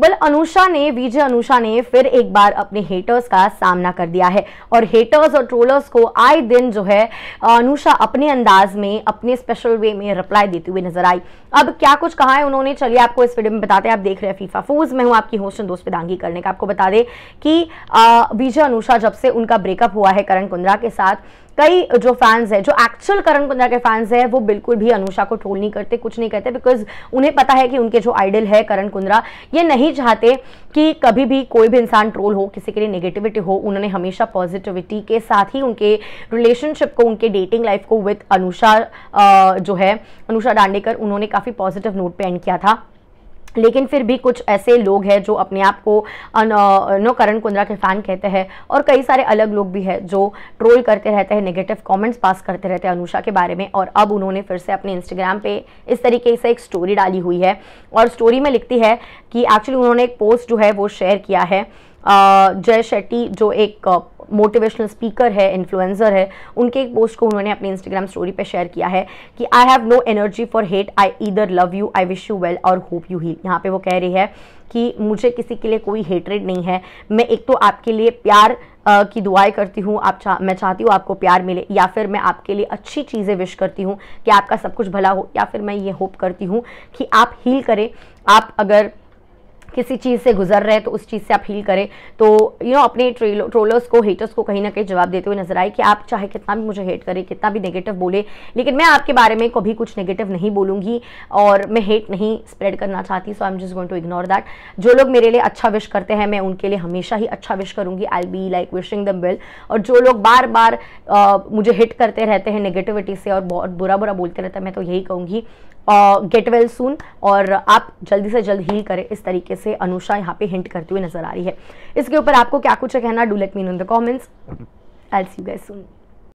well Anusha ने विजय अनुषा ने फिर एक बार अपने हेटर्स का सामना कर दिया है और हेटर्स और ट्रोलर्स को आए दिन जो है अनुषा अपने अंदाज में अपने स्पेशल वे में रिप्लाई देते हुए नजर आई अब क्या कुछ कहा है उन्होंने चलिए आपको इस वीडियो में बताते हैं आप देख रहे हैं फीफा फूज मैं हूं आपकी होशन दोस्त पेदांगी करने का आपको बता दें कि विजय अनुषा जब से उनका ब्रेकअप हुआ है करण कुंद्रा के साथ कई जो फैंस हैं जो एक्चुअल करण कुंद्रा के फैंस हैं वो बिल्कुल भी अनुषा को ट्रोल नहीं करते कुछ नहीं कहते बिकॉज उन्हें पता है कि उनके जो आइडल है करण कुंद्रा ये नहीं चाहते कि कभी भी कोई भी इंसान ट्रोल हो किसी के लिए नेगेटिविटी हो उन्होंने हमेशा पॉजिटिविटी के साथ ही उनके रिलेशनशिप को उनके डेटिंग लाइफ को विथ अनुषा जो है अनुषा डांडेकर उन्होंने काफ़ी पॉजिटिव नोट पे एंड किया था लेकिन फिर भी कुछ ऐसे लोग हैं जो अपने आप को नो करण कुंद्रा के फ़ैन कहते हैं और कई सारे अलग लोग भी हैं जो ट्रोल करते रहते हैं नेगेटिव कमेंट्स पास करते रहते हैं अनुषा के बारे में और अब उन्होंने फिर से अपने इंस्टाग्राम पे इस तरीके से एक स्टोरी डाली हुई है और स्टोरी में लिखती है कि एक्चुअली उन्होंने एक पोस्ट जो है वो शेयर किया है जय शेट्टी जो एक मोटिवेशनल स्पीकर है इन्फ्लुएंसर है उनके एक पोस्ट को उन्होंने अपनी इंस्टाग्राम स्टोरी पर शेयर किया है कि I have no energy for hate I either love you I wish you well और होप यू हील यहाँ पे वो कह रही है कि मुझे किसी के लिए कोई हेटरेड नहीं है मैं एक तो आपके लिए प्यार की दुआएं करती हूँ आप चा, मैं चाहती हूँ आपको प्यार मिले या फिर मैं आपके लिए अच्छी चीज़ें विश करती हूँ कि आपका सब कुछ भला हो या फिर मैं ये होप करती हूँ कि आप हील करें आप अगर किसी चीज़ से गुजर रहे हैं तो उस चीज़ से आप हील करें तो यू you नो know, अपने ट्रेलो ट्रोलर्स को हेटर्स को कहीं ना कहीं जवाब देते हुए नजर आए कि आप चाहे कितना भी मुझे हेट करें कितना भी नेगेटिव बोले लेकिन मैं आपके बारे में कभी कुछ नेगेटिव नहीं बोलूँगी और मैं हेट नहीं स्प्रेड करना चाहती so I am just going to ignore that जो लोग मेरे लिए अच्छा विश करते हैं मैं उनके लिए हमेशा ही अच्छा विश करूँगी I be like wishing them well और जो लोग बार बार मुझे हिट करते रहते हैं नेगेटिविटी से और बहुत बुरा बुरा बोलते रहते हैं मैं तो यही कहूँगी गेट वेल सून और आप जल्दी से जल्द हील करें इस तरीके से अनुषा यहाँ पे हिंट करती हुई नजर आ रही है इसके ऊपर आपको क्या कुछ कहना do let me in the comments I see you guys soon